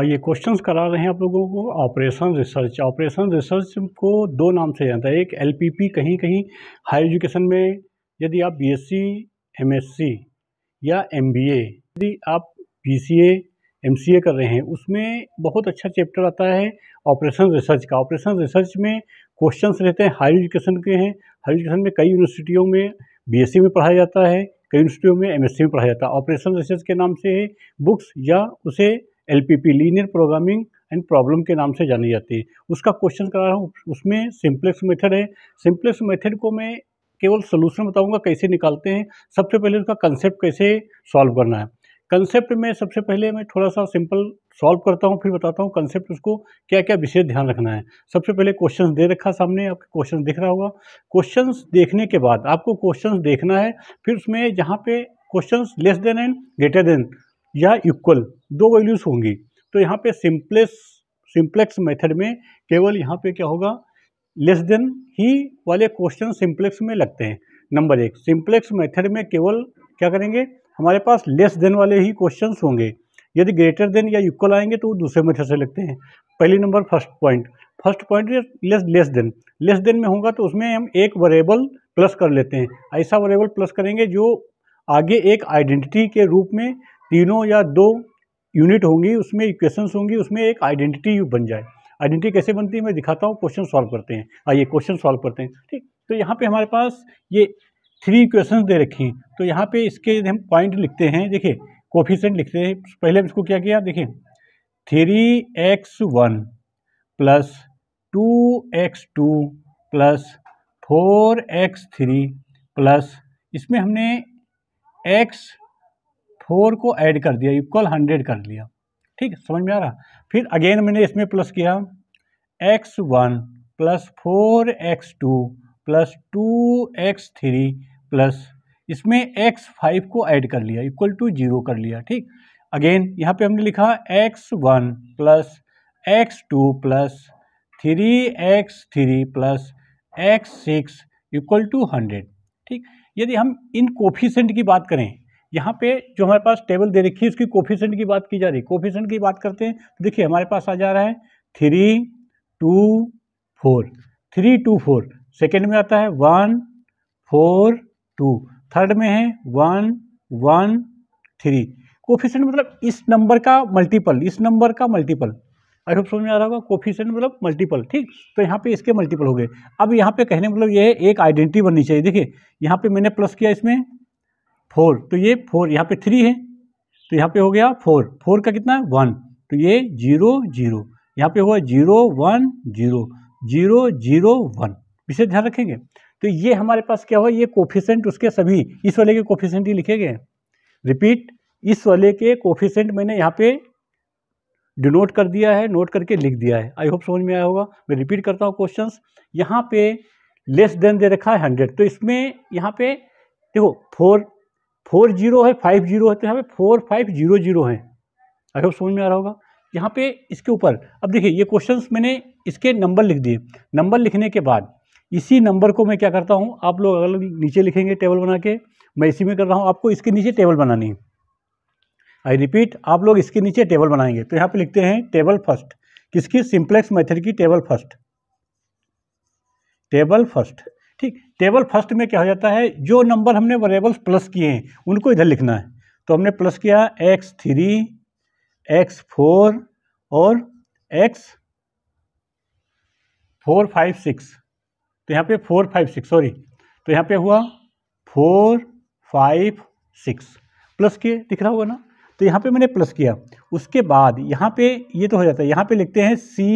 ये तो क्वेश्चंस करा रहे हैं आप लोगों को ऑपरेशन रिसर्च ऑपरेशन रिसर्च को दो नाम से जानता है एक एलपीपी कहीं कहीं हायर एजुकेशन में यदि आप बीएससी एमएससी या एमबीए यदि आप पीसीए एमसीए कर रहे हैं उसमें बहुत अच्छा चैप्टर आता है ऑपरेशन रिसर्च का ऑपरेशन रिसर्च में क्वेश्चन रहते हैं हायर एजुकेशन के हैं हायर एजुकेशन में कई यूनिवर्सिटियों में बी में पढ़ाया जाता है कई यूनिवर्सिटियों में एम में पढ़ाया जाता है ऑपरेशन रिसर्च के नाम से है बुक्स या उसे P linear programming and problem के नाम से जानी जाती है उसका क्वेश्चन करा रहा हूँ उसमें सिंप्लेक्स मेथड है सिंप्लेक्स मेथड को मैं केवल सोल्यूशन बताऊँगा कैसे निकालते हैं सबसे पहले उसका कंसेप्ट कैसे सॉल्व करना है कंसेप्ट में सबसे पहले मैं थोड़ा सा सिंपल सॉल्व करता हूँ फिर बताता हूँ कंसेप्ट उसको क्या क्या विशेष ध्यान रखना है सबसे पहले क्वेश्चन दे रखा सामने आपके क्वेश्चन दिख रहा होगा क्वेश्चन देखने के बाद आपको क्वेश्चन देखना है फिर उसमें जहाँ पे question less than and greater than या इक्वल दो वैल्यूज़ होंगी तो यहाँ पे सिंप्लेस सिंप्लेक्स मेथड में केवल यहाँ पे क्या होगा लेस देन ही वाले क्वेश्चन सिंप्लेक्स में लगते हैं नंबर एक सिंप्लेक्स मेथड में केवल क्या करेंगे हमारे पास लेस देन वाले ही क्वेश्चन होंगे यदि ग्रेटर देन या इक्वल आएंगे तो वो दूसरे मेथड से लगते हैं पहली number first point first point less less than less than में होगा तो उसमें हम एक वरेबल प्लस कर लेते हैं ऐसा वरेबल प्लस करेंगे जो आगे एक आइडेंटिटी के रूप में तीनों या दो यूनिट होंगी उसमें इक्वेशंस होंगी उसमें एक आइडेंटिटी बन जाए आइडेंटिटी कैसे बनती है मैं दिखाता हूँ क्वेश्चन सॉल्व करते हैं आइए क्वेश्चन सॉल्व करते हैं ठीक तो यहाँ पे हमारे पास ये थ्री इक्वेशन दे रखी हैं तो यहाँ पे इसके हम पॉइंट लिखते हैं देखिए कोफिशेंट लिखते हैं पहले हम इसको क्या किया देखिए three x one plus two x two plus four x three plus इसमें हमने एक्स फोर को ऐड कर दिया इक्वल हंड्रेड कर लिया ठीक समझ में आ रहा फिर अगेन मैंने इसमें प्लस किया x one plus four x two plus two x three plus इसमें एक्स फाइव को ऐड कर लिया इक्वल टू जीरो कर लिया ठीक अगेन यहाँ पे हमने लिखा x one plus x two plus three x three plus x six equal to hundred ठीक यदि हम इन कोफिशेंट की बात करें यहाँ पे जो हमारे पास टेबल दे रखी है उसकी कोफिशेंट की बात की जा रही है कोफिशेंट की बात करते हैं तो देखिए हमारे पास आ जा रहा है three two four three two four second में आता है वन फोर टू थर्ड में है वन वन थ्री कोफिशेंट मतलब इस नंबर का मल्टीपल इस नंबर का मल्टीपल आई होप समझ में आ रहा होगा कोफिशेंट मतलब मल्टीपल ठीक तो यहाँ पे इसके मल्टीपल हो गए अब यहाँ पे कहने मतलब ये एक आइडेंटिटी बननी चाहिए देखिए यहाँ पे मैंने प्लस किया इसमें फोर तो ये फोर यहाँ पे थ्री है तो यहाँ पे हो गया फोर फोर का कितना है वन तो ये जीरो जीरो यहाँ पे हुआ zero one zero zero zero one विशेष ध्यान रखेंगे तो ये हमारे पास क्या हुआ ये कोफिशेंट उसके सभी इस वाले के कोफिशेंट ही लिखे गए रिपीट इस वाले के कोफिशेंट मैंने यहाँ पे डिनोट कर दिया है नोट करके लिख दिया है आई होप समझ में आया होगा मैं रिपीट करता हूँ क्वेश्चन यहाँ पे लेस देन दे रखा है हंड्रेड तो इसमें यहाँ पे देखो फोर फोर जीरो है फाइव जीरो है तो यहाँ पे फोर फाइव जीरो जीरो है अगर समझ में आ रहा होगा यहाँ पे इसके ऊपर अब देखिए ये क्वेश्चन मैंने इसके नंबर लिख दिए नंबर लिखने के बाद इसी नंबर को मैं क्या करता हूँ आप लोग अगर नीचे लिखेंगे टेबल बना के मैं इसी में कर रहा हूँ आपको इसके नीचे टेबल बनानी है आई रिपीट आप लोग इसके नीचे टेबल बनाएंगे तो यहाँ पे लिखते हैं टेबल फर्स्ट किसकी सिंप्लेक्स मेथड की टेबल फर्स्ट टेबल फर्स्ट ठीक टेबल फर्स्ट में क्या हो जाता है जो नंबर हमने वेरिएबल्स प्लस किए हैं उनको इधर लिखना है तो हमने प्लस किया एक्स थ्री एक्स फोर और एक्स फोर फाइव सिक्स तो यहाँ पे फोर फाइव सिक्स सॉरी तो यहाँ पे हुआ फोर फाइव सिक्स प्लस किए दिख रहा होगा ना तो यहाँ पे मैंने प्लस किया उसके बाद यहाँ पे ये तो हो जाता है यहाँ पे लिखते हैं सी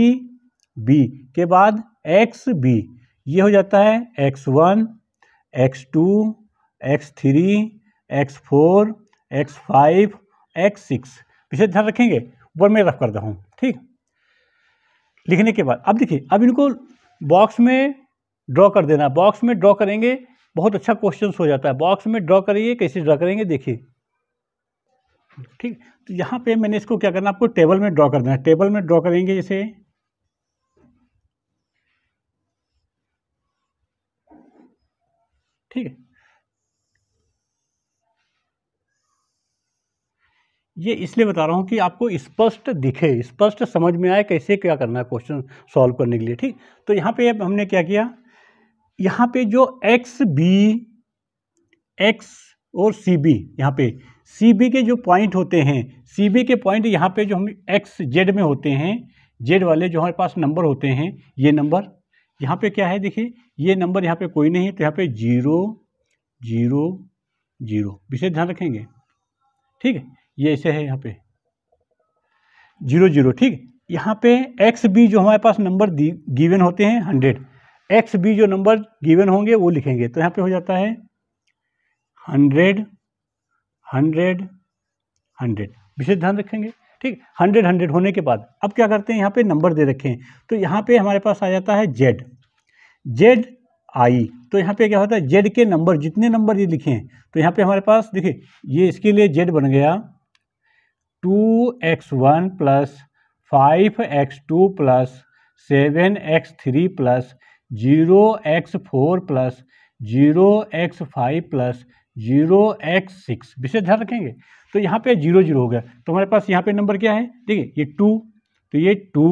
बी के बाद एक्स बी ये हो जाता है x one x two x three x four x five x six विशेष ध्यान रखेंगे ऊपर मैं रफ करता हूँ ठीक लिखने के बाद अब देखिए अब इनको बॉक्स में ड्रॉ कर देना बॉक्स में ड्रॉ करेंगे बहुत अच्छा क्वेश्चन हो जाता है बॉक्स में ड्रॉ करिए कैसे ड्रॉ करेंगे देखिए ठीक तो यहाँ पे मैंने इसको क्या करना आपको टेबल में ड्रॉ कर देना टेबल में ड्रॉ करेंगे जैसे ठीक है ये इसलिए बता रहा हूँ कि आपको स्पष्ट दिखे स्पष्ट समझ में आए कैसे क्या करना है क्वेश्चन सॉल्व करने के लिए ठीक तो यहाँ पे हमने क्या किया यहाँ पे जो एक्स बी एक्स और सी बी यहाँ पे सी बी के जो पॉइंट होते हैं सी बी के पॉइंट यहाँ पे जो हम एक्स जेड में होते हैं जेड वाले जो हमारे पास नंबर होते हैं ये नंबर यहाँ पे क्या है देखिए ये नंबर यहाँ पे कोई नहीं है तो यहाँ पे जीरो जीरो जीरो विशेष ध्यान रखेंगे ठीक है ये ऐसे है यहाँ पे जीरो जीरो ठीक यहाँ पे एक्स बी जो हमारे पास नंबर गिवन होते हैं हंड्रेड एक्स बी जो नंबर गिवन होंगे वो लिखेंगे तो यहाँ पे हो जाता है हंड्रेड हंड्रेड हंड्रेड विशेष ध्यान रखेंगे ठीक हंड्रेड हंड्रेड होने के बाद अब क्या करते हैं यहाँ पे नंबर दे रखे हैं तो यहाँ पे हमारे पास आ जाता है जेड जेड आई तो यहाँ पे क्या होता है जेड के नंबर जितने नंबर ये लिखे हैं तो यहाँ पे हमारे पास देखिए ये इसके लिए जेड बन गया two x one plus five x two plus seven x three plus zero x four plus zero x five plus zero x six विशेष ध्यान रखेंगे तो यहाँ पे जीरो जीरो हो गया तो हमारे पास यहाँ पे नंबर क्या है देखिए ये टू तो ये टू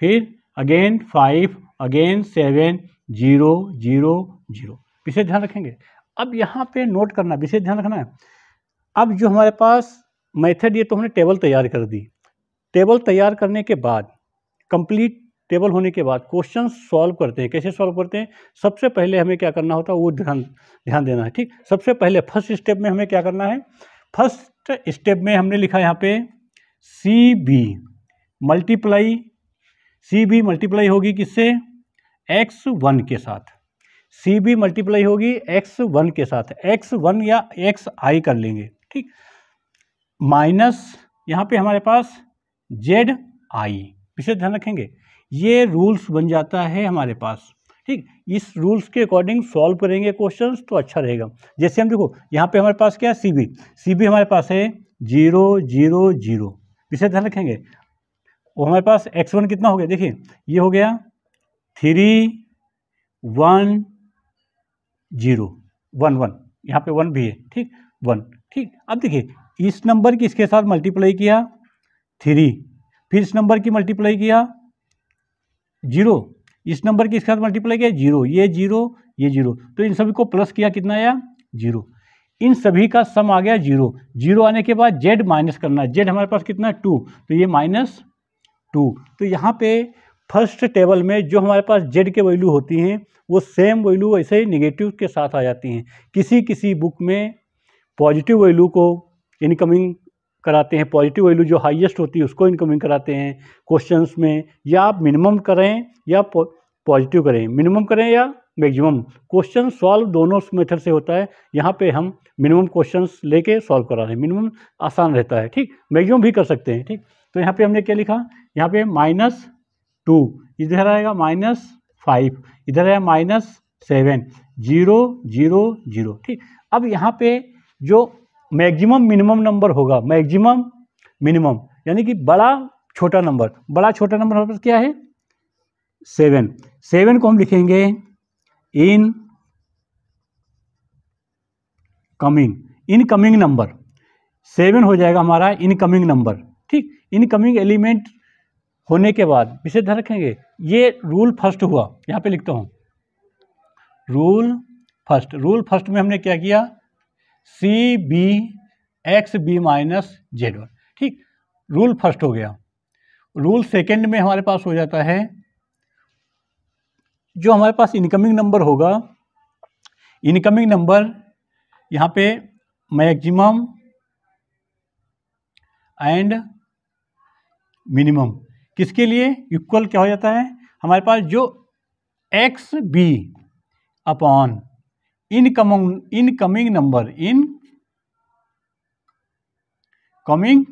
फिर again five again seven zero zero zero विशेष ध्यान रखेंगे अब यहाँ पे नोट करना विशेष ध्यान रखना है अब जो हमारे पास मेथड ये तो हमने टेबल तैयार कर दी टेबल तैयार करने के बाद कंप्लीट टेबल होने के बाद क्वेश्चन सॉल्व करते हैं कैसे सॉल्व करते हैं सबसे पहले हमें क्या करना होता है वो ध्यान ध्यान देना है ठीक सबसे पहले फर्स्ट स्टेप में हमें क्या करना है फर्स्ट स्टेप में हमने लिखा यहाँ पे C B multiply C B multiply होगी किससे एक्स वन के साथ सी बी मल्टीप्लाई होगी एक्स वन के साथ एक्स वन या एक्स आई कर लेंगे ठीक माइनस यहाँ पे हमारे पास जेड आई विशेष ध्यान रखेंगे ये रूल्स बन जाता है हमारे पास ठीक इस रूल्स के अकॉर्डिंग सॉल्व करेंगे क्वेश्चंस तो अच्छा रहेगा जैसे हम देखो यहाँ पे हमारे पास क्या है सी बी सी बी हमारे पास है जीरो जीरो जीरो इसे ध्यान रखेंगे और हमारे पास एक्स वन कितना हो गया देखिए ये हो गया three one zero one one यहाँ पे वन भी है ठीक वन ठीक अब देखिए इस नंबर की इसके साथ मल्टीप्लाई किया थ्री फिर इस नंबर की मल्टीप्लाई किया जीरो इस नंबर के इसके साथ मल्टीप्लाई किया जीरो ये जीरो ये जीरो तो इन सभी को प्लस किया कितना आया जीरो इन सभी का सम आ गया जीरो जीरो आने के बाद जेड माइनस करना जेड हमारे पास कितना टू तो ये माइनस टू तो यहाँ पे फर्स्ट टेबल में जो हमारे पास जेड के वैल्यू होती हैं वो सेम वैल्यू ऐसे ही निगेटिव के साथ आ जाती हैं किसी किसी बुक में पॉजिटिव वैल्यू को इनकमिंग कराते हैं पॉजिटिव वैल्यू जो हाईएस्ट होती है उसको इनकमिंग कराते हैं क्वेश्चंस में या आप मिनिमम करें या पॉजिटिव करें मिनिमम करें या मैक्सिमम क्वेश्चन सॉल्व दोनों मेथड से होता है यहाँ पे हम मिनिमम क्वेश्चंस लेके सॉल्व करा रहे हैं मिनिमम आसान रहता है ठीक मैक्सिमम भी कर सकते हैं ठीक तो यहाँ पर हमने क्या लिखा यहाँ पे माइनस टू इधर आएगा माइनस फाइव इधर आया minus seven zero zero zero ठीक अब यहाँ पे जो मैक्सिमम मिनिमम नंबर होगा मैक्सिमम मिनिमम यानी कि बड़ा छोटा नंबर बड़ा छोटा नंबर हमारे क्या है सेवन सेवन को हम लिखेंगे in coming incoming number seven हो जाएगा हमारा इनकमिंग नंबर ठीक इनकमिंग एलिमेंट होने के बाद विशेष ध्यान रखेंगे ये रूल फर्स्ट हुआ यहाँ पे लिखता हूँ रूल फर्स्ट रूल फर्स्ट में हमने क्या किया C B x B minus Z one ठीक रूल फर्स्ट हो गया रूल सेकंड में हमारे पास हो जाता है जो हमारे पास इनकमिंग नंबर होगा इनकमिंग नंबर यहाँ पे मैक्सिमम एंड मिनिमम किसके लिए इक्वल क्या हो जाता है हमारे पास जो x B upon incoming incoming number in coming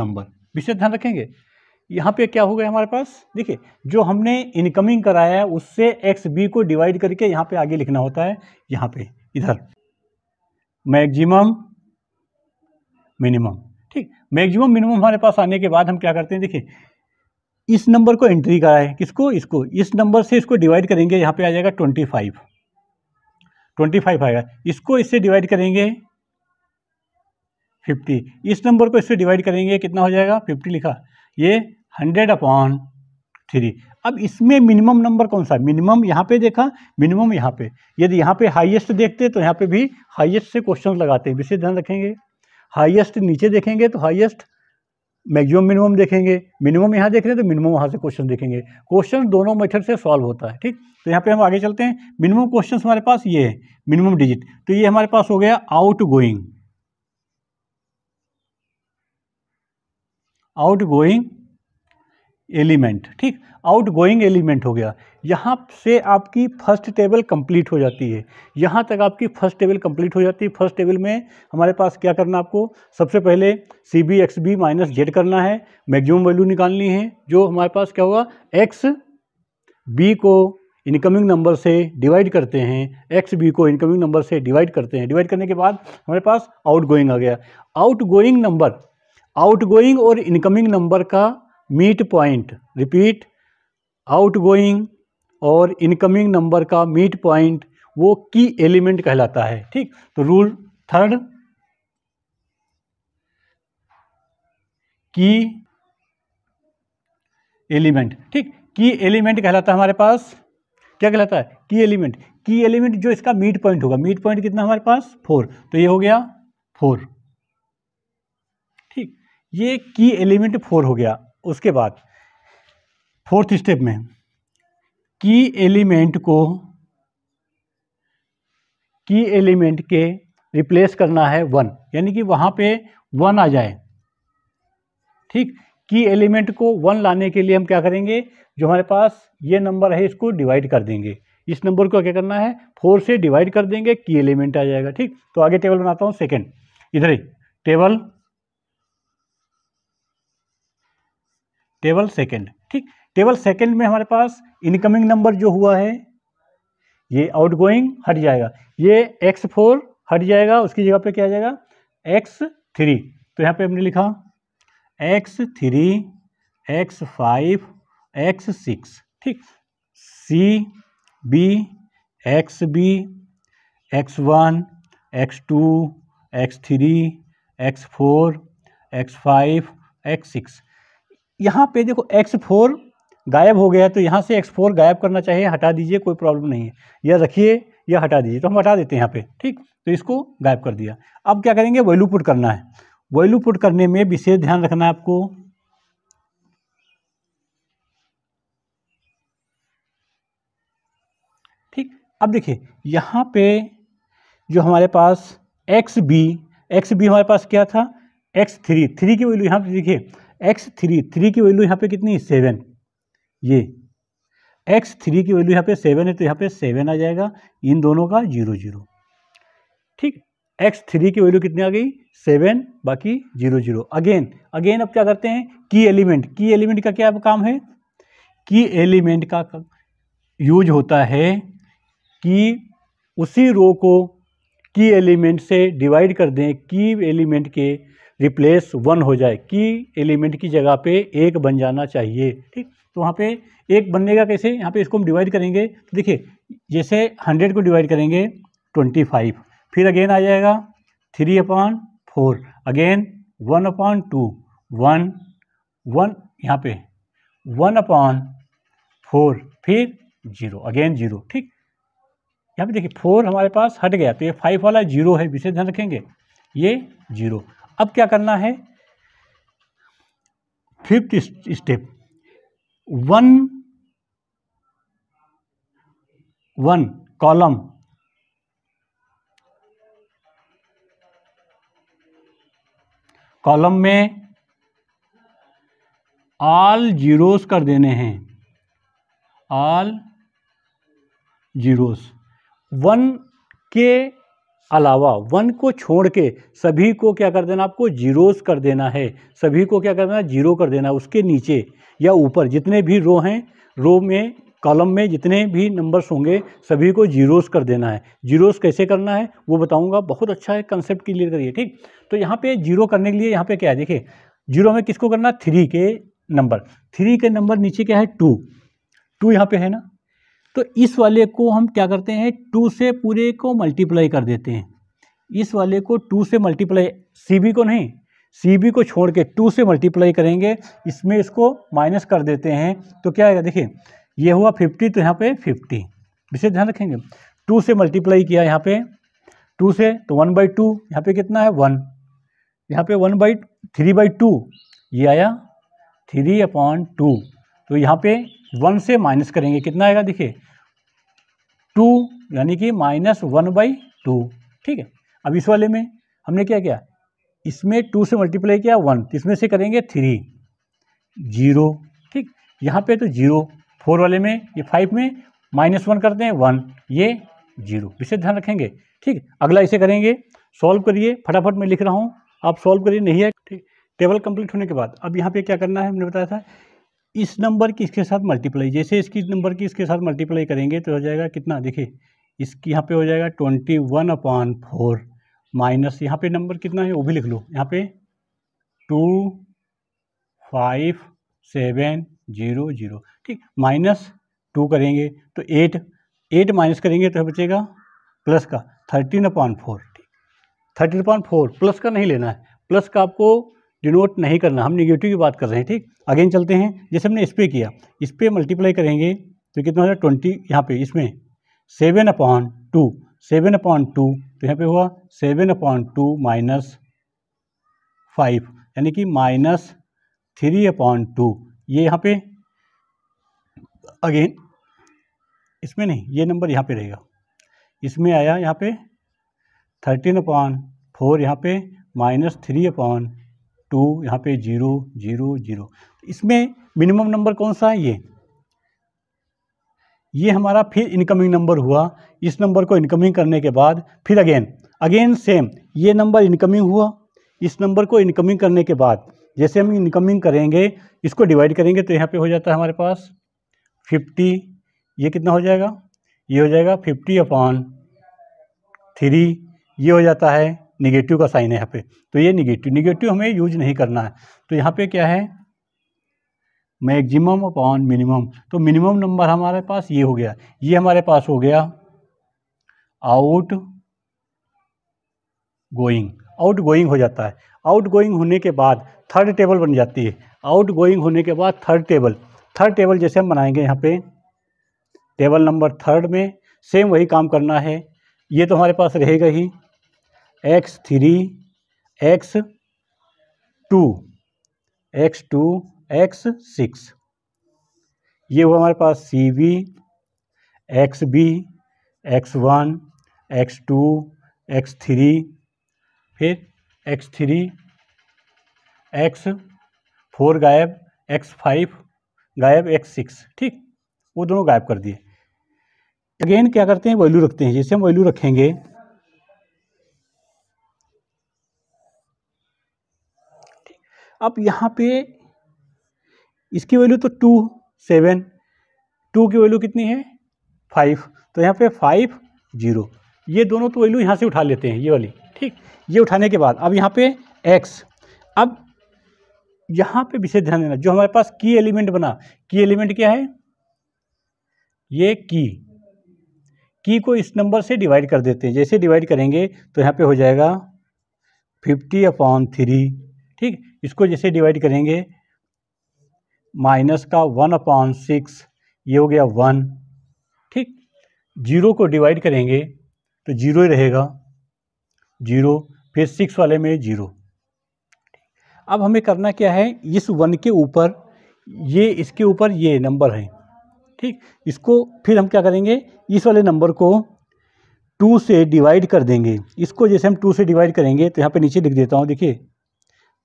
number विशेष ध्यान रखेंगे यहाँ पे क्या हो गया हमारे पास देखिए जो हमने इनकमिंग कराया है उससे एक्स बी को डिवाइड करके यहाँ पे आगे लिखना होता है यहाँ पे इधर मैक्सिमम मिनिमम ठीक मैक्सिमम मिनिमम हमारे पास आने के बाद हम क्या करते हैं देखिए इस नंबर को एंट्री कराए किसको इसको इस नंबर से इसको डिवाइड करेंगे यहाँ पे आ जाएगा ट्वेंटी फाइव ट्वेंटी फाइव आएगा इसको इससे डिवाइड करेंगे फिफ्टी इस नंबर को इससे डिवाइड करेंगे कितना हो जाएगा फिफ्टी लिखा ये हंड्रेड अपॉन थ्री अब इसमें मिनिमम नंबर कौन सा मिनिमम यहाँ पे देखा मिनिमम यहाँ पे यदि यहाँ पे हाईएस्ट देखते तो यहाँ पे भी हाईएस्ट से क्वेश्चन लगाते हैं विशेष ध्यान रखेंगे हाईएस्ट नीचे देखेंगे तो हाईएस्ट मैक्सिमम मिनिमम देखेंगे मिनिमम यहाँ देख रहे हैं तो मिनिमम वहाँ से क्वेश्चन देखेंगे क्वेश्चन दोनों मेथड से सॉल्व होता है ठीक तो यहाँ पे हम आगे चलते हैं मिनिमम क्वेश्चन हमारे पास ये है मिनिमम डिजिट तो ये हमारे पास हो गया out going out going element ठीक आउट गोइंग एलिमेंट हो गया यहाँ से आपकी फर्स्ट टेबल कंप्लीट हो जाती है यहाँ तक आपकी फर्स्ट टेबल कंप्लीट हो जाती है फर्स्ट टेबल में हमारे पास क्या करना है आपको सबसे पहले C B x B minus Z करना है मैक्सिमम वैल्यू निकालनी है जो हमारे पास क्या होगा एक्स बी को इनकमिंग नंबर से डिवाइड करते हैं एक्स बी को इनकमिंग नंबर से डिवाइड करते हैं डिवाइड करने के बाद हमारे पास आउट गोइंग आ गया out going number out going और इनकमिंग नंबर का मीट पॉइंट रिपीट आउटगोइंग और इनकमिंग नंबर का मीट पॉइंट वो की एलिमेंट कहलाता है ठीक तो रूल थर्ड की एलिमेंट ठीक की एलिमेंट कहलाता है हमारे पास क्या कहलाता है की एलिमेंट की एलिमेंट जो इसका मीट पॉइंट होगा मीट पॉइंट कितना हमारे पास फोर तो ये हो गया फोर ठीक ये की एलिमेंट फोर हो गया उसके बाद फोर्थ स्टेप में की एलिमेंट को की एलिमेंट के रिप्लेस करना है वन यानी कि वहां पे वन आ जाए ठीक की एलिमेंट को वन लाने के लिए हम क्या करेंगे जो हमारे पास ये नंबर है इसको डिवाइड कर देंगे इस नंबर को क्या करना है फोर से डिवाइड कर देंगे की एलिमेंट आ जाएगा ठीक तो आगे टेबल बनाता हूँ सेकेंड इधर ही टेबल टेबल सेकेंड ठीक टेबल सेकेंड में हमारे पास इनकमिंग नंबर जो हुआ है ये आउटगोइंग हट जाएगा ये एक्स फोर हट जाएगा उसकी जगह पे क्या आ जाएगा एक्स थ्री तो यहाँ पे हमने लिखा x three x five x six ठीक C B x B x one x two x three x four x five x six यहाँ पे देखो एक्स फोर गायब हो गया है तो यहाँ से एक्स फोर गायब करना चाहिए हटा दीजिए कोई प्रॉब्लम नहीं है या रखिए या हटा दीजिए तो हम हटा देते हैं यहाँ पे ठीक तो इसको गायब कर दिया अब क्या करेंगे वैल्यू पुट करना है वैल्यू पुट करने में विशेष ध्यान रखना है आपको ठीक अब देखिए यहाँ पे जो हमारे पास एक्स बी एक्स बी हमारे पास क्या था एक्स थ्री थ्री की वैल्यू यहाँ पे देखिए एक्स थ्री थ्री की वैल्यू यहाँ पे कितनी सेवन ये एक्स थ्री की वैल्यू यहाँ पे सेवन है तो यहाँ पे सेवन आ जाएगा इन दोनों का जीरो जीरो ठीक एक्स थ्री की वैल्यू कितनी आ गई सेवन बाकी जीरो जीरो अगेन अगेन अब क्या करते हैं की एलिमेंट की एलिमेंट का क्या काम है की एलिमेंट का यूज होता है कि उसी रो को की एलिमेंट से डिवाइड कर दें की एलिमेंट के रिप्लेस वन हो जाए की एलिमेंट की जगह पे एक बन जाना चाहिए ठीक तो वहाँ पे एक बनेगा कैसे यहाँ पे इसको हम डिवाइड करेंगे तो देखिए जैसे हंड्रेड को डिवाइड करेंगे ट्वेंटी फाइव फिर अगेन आ जाएगा three upon four again one upon two one one यहाँ पे वन अपॉन फोर फिर जीरो अगेन जीरो ठीक यहाँ पे देखिए फोर हमारे पास हट गया तो ये फाइव वाला जीरो है विशेष ध्यान रखेंगे ये जीरो अब क्या करना है fifth step one one column column में ऑल जीरोस कर देने हैं ऑल जीरोस वन के अलावा वन को छोड़ के सभी को क्या कर देना आपको जीरोस कर देना है सभी को क्या कर देना जीरो कर देना उसके नीचे या ऊपर जितने भी रो हैं रो में कॉलम में जितने भी नंबर्स होंगे सभी को जीरोस कर देना है जीरोस कैसे करना है वो बताऊंगा बहुत अच्छा है कंसेप्ट क्लियर करिए ठीक तो यहाँ पे जीरो करने के लिए यहाँ पे क्या है देखिए जीरो में किसको करना थ्री के नंबर थ्री के नंबर नीचे क्या है टू टू यहाँ पे है ना तो इस वाले को हम क्या करते हैं टू से पूरे को मल्टीप्लाई कर देते हैं इस वाले को टू से मल्टीप्लाई सी को नहीं सी को छोड़ के टू से मल्टीप्लाई करेंगे इसमें इसको माइनस कर देते हैं तो क्या आएगा देखिए ये हुआ फिफ्टी तो यहाँ पे फिफ्टी विशेष ध्यान रखेंगे टू से मल्टीप्लाई किया यहाँ पे टू से तो वन बाई टू यहाँ पे कितना है वन यहाँ पे one by three by two ये आया थ्री अपॉन टू तो यहाँ पे वन से माइनस करेंगे कितना आएगा देखिए टू यानी कि माइनस वन बाई टू ठीक है अब इस वाले में हमने क्या किया इसमें टू से मल्टीप्लाई किया वन तो इसमें से करेंगे थ्री जीरो ठीक यहाँ पे तो जीरो फोर वाले में ये फाइव में माइनस वन करते हैं वन ये जीरो विशेष ध्यान रखेंगे ठीक अगला इसे करेंगे सॉल्व करिए फटाफट मैं लिख रहा हूँ आप सॉल्व करिए नहीं है ठीक टेबल कंप्लीट होने के बाद अब यहाँ पे क्या करना है हमने बताया था इस नंबर की इसके साथ मल्टीप्लाई जैसे इसकी नंबर की इसके साथ मल्टीप्लाई करेंगे तो हो जाएगा कितना देखिए इसकी यहाँ पे हो जाएगा twenty one upon four minus यहाँ पे नंबर कितना है वो भी लिख लो यहाँ पे two five seven zero zero ठीक माइनस टू करेंगे तो एट एट माइनस करेंगे तो बचेगा प्लस का थर्टीन अपॉन फोर ठीक थर्टीन अपॉन फोर प्लस का नहीं लेना है प्लस का आपको डिनोट नहीं करना हम निगेटिव की बात कर रहे हैं ठीक अगेन चलते हैं जैसे हमने इस पर किया इस पर मल्टीप्लाई करेंगे तो कितना हो जाए ट्वेंटी यहाँ पे इसमें seven upon two seven upon two तो यहाँ पे हुआ seven upon two minus five यानी कि माइनस थ्री अपॉन टू ये यहाँ पे अगेन इसमें नहीं ये नंबर यहाँ पे रहेगा इसमें आया यहाँ पे थर्टीन अपॉन फोर यहाँ पे माइनस थ्री अपॉन टू यहाँ पे जीरो जीरो जीरो इसमें मिनिमम नंबर कौन सा है ये ये हमारा फिर इनकमिंग नंबर हुआ इस नंबर को इनकमिंग करने के बाद फिर अगेन अगेन सेम ये नंबर इनकमिंग हुआ इस नंबर को इनकमिंग करने के बाद जैसे हम इनकमिंग करेंगे इसको डिवाइड करेंगे तो यहाँ पे हो जाता है हमारे पास फिफ्टी ये कितना हो जाएगा ये हो जाएगा फिफ्टी अपॉन थ्री ये हो जाता है निगेटिव का साइन है यहाँ पे तो ये निगेटिव निगेटिव हमें यूज नहीं करना है तो यहाँ पे क्या है मैक्सिमम अपॉन मिनिमम तो मिनिमम नंबर हमारे पास ये हो गया ये हमारे पास हो गया आउट गोइंग आउट गोइंग हो जाता है आउट गोइंग होने के बाद थर्ड टेबल बन जाती है आउट गोइंग होने के बाद थर्ड टेबल थर्ड टेबल जैसे हम बनाएंगे यहाँ पे टेबल नंबर थर्ड में सेम वही काम करना है ये तो हमारे पास रहेगा ही x three x two x two x six ये हुआ हमारे पास C B x B x one x two x three फिर एक्स थ्री एक्स फोर गायब एक्स फाइव गायब एक्स सिक्स ठीक वो दोनों गायब कर दिए अगेन क्या करते हैं वैल्यू रखते हैं जैसे हम वैल्यू रखेंगे अब यहाँ पे इसकी वैल्यू तो टू सेवन टू की वैल्यू कितनी है फाइव तो यहाँ पे फाइव जीरो ये दोनों तो वैल्यू यहाँ से उठा लेते हैं ये वाली ठीक ये उठाने के बाद अब यहाँ पे एक्स अब यहाँ पे विशेष ध्यान देना जो हमारे पास की एलिमेंट बना की एलिमेंट क्या है ये की की को इस नंबर से डिवाइड कर देते हैं जैसे डिवाइड करेंगे तो यहाँ पे हो जाएगा फिफ्टी अपॉन थ्री ठीक इसको जैसे डिवाइड करेंगे माइनस का वन अपॉन सिक्स ये हो गया वन ठीक जीरो को डिवाइड करेंगे तो जीरो ही रहेगा जीरो फिर सिक्स वाले में जीरो अब हमें करना क्या है इस वन के ऊपर ये इसके ऊपर ये नंबर है ठीक इसको फिर हम क्या करेंगे इस वाले नंबर को टू से डिवाइड कर देंगे इसको जैसे हम टू से डिवाइड करेंगे तो यहाँ पे नीचे लिख देता हूँ देखिए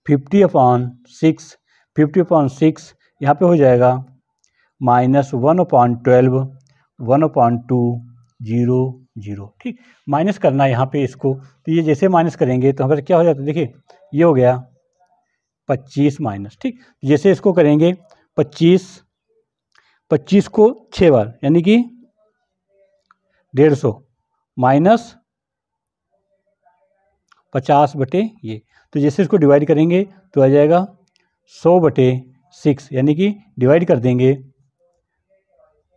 fifty upon six fifty upon six यहाँ पर हो जाएगा minus one upon twelve one upon two zero zero ठीक माइनस करना है यहाँ पे इसको तो ये जैसे माइनस करेंगे तो हमारे क्या हो जाता है देखिए ये हो गया पच्चीस माइनस ठीक तो जैसे इसको करेंगे पच्चीस पच्चीस को छः बार यानी कि डेढ़ सौ माइनस पचास बटे ये तो जैसे इसको डिवाइड करेंगे तो आ जाएगा सौ बटे सिक्स यानी कि डिवाइड कर देंगे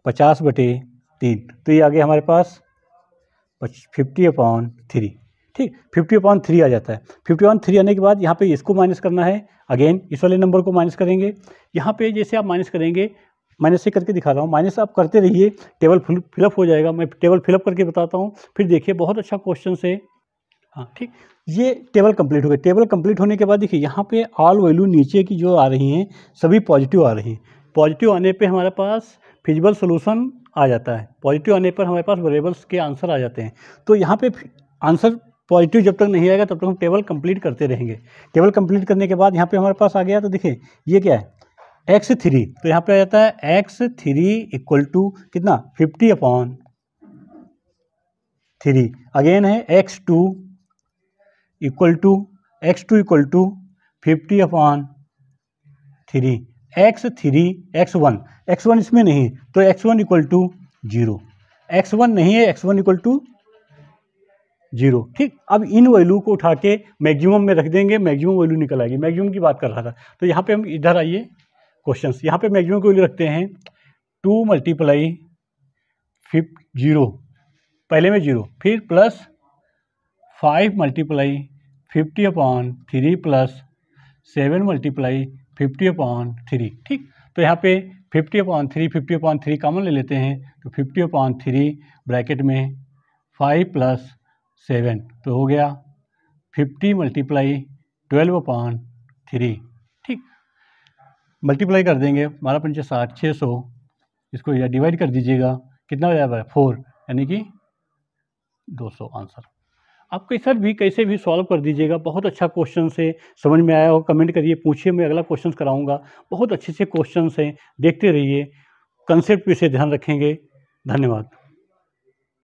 पचास बटे तीन तो ये आ गया हमारे पास फिफ्टी अपॉन थ्री ठीक फिफ्टी अपॉन थ्री आ जाता है फिफ्टी अपॉन थ्री आने के बाद यहाँ पे इसको माइनस करना है अगेन इस वाले नंबर को माइनस करेंगे यहाँ पे जैसे आप माइनस करेंगे माइनस से करके दिखा रहा हूँ माइनस आप करते रहिए टेबल फिलअप हो जाएगा मैं टेबल फिलअप करके बताता हूँ फिर देखिए बहुत अच्छा क्वेश्चन है हाँ ठीक ये टेबल कंप्लीट हो गया टेबल कंप्लीट होने के बाद देखिए यहाँ पे ऑल वैल्यू नीचे की जो आ रही हैं सभी पॉजिटिव आ रही हैं पॉजिटिव आने पे हमारे पास फिजिबल सोल्यूशन आ जाता है पॉजिटिव आने पर हमारे पास वेरिएबल्स के आंसर आ जाते हैं तो यहाँ पे आंसर पॉजिटिव जब तक नहीं आएगा तब तक हम टेबल कंप्लीट करते रहेंगे टेबल कंप्लीट करने के बाद यहाँ पर हमारे पास आ गया तो देखिए ये क्या है एक्स थ्री तो यहाँ पे आ जाता है एक्स थ्री इक्वल टू कितना फिफ्टी अपॉन थ्री अगेन है x two equal to x two equal to fifty upon three x three x one x one इसमें नहीं तो x one equal to zero x one नहीं है x one equal to zero ठीक अब इन value को उठा के मैगजिमम में रख देंगे मैगजिमम वैल्यू निकल आएगी मैगजिमम की बात कर रहा था तो यहाँ पे हम इधर आइए क्वेश्चन यहाँ पे मैगजिमम की वैल्यू रखते हैं टू मल्टीप्लाई फिफ जीरो पहले में जीरो फिर plus five multiply fifty upon three plus seven multiply fifty upon three ठीक तो यहाँ पे fifty upon three fifty upon three common ले लेते हैं तो फिफ्टी अपॉन थ्री ब्रैकेट में फाइव प्लस सेवन तो हो गया fifty multiply twelve upon three ठीक मल्टीप्लाई कर देंगे बारह पंच साठ छः सौ इसको या डिवाइड कर दीजिएगा कितना हो जाएगा फोर यानी कि दो सौ आंसर आप कैसा भी कैसे भी सॉल्व कर दीजिएगा बहुत अच्छा क्वेश्चन है समझ में आया हो कमेंट करिए पूछिए मैं अगला क्वेश्चन कराऊंगा बहुत अच्छे अच्छे क्वेश्चन हैं देखते रहिए कंसेप्ट पे से ध्यान रखेंगे धन्यवाद